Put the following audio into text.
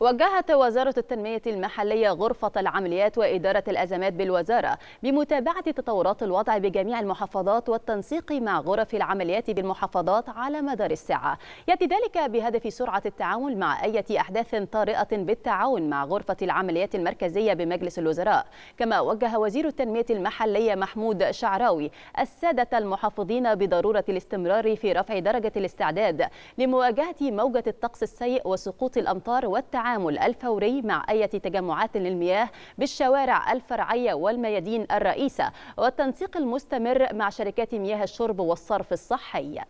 وجهت وزارة التنمية المحلية غرفة العمليات وإدارة الأزمات بالوزارة بمتابعة تطورات الوضع بجميع المحافظات والتنسيق مع غرف العمليات بالمحافظات على مدار الساعة يأتي ذلك بهدف سرعة التعامل مع أي أحداث طارئة بالتعاون مع غرفة العمليات المركزية بمجلس الوزراء كما وجه وزير التنمية المحلية محمود شعراوي السادة المحافظين بضرورة الاستمرار في رفع درجة الاستعداد لمواجهة موجة الطقس السيء وسقوط الأمطار والتعامل التعامل الفوري مع أي تجمعات للمياه بالشوارع الفرعية والميادين الرئيسة والتنسيق المستمر مع شركات مياه الشرب والصرف الصحي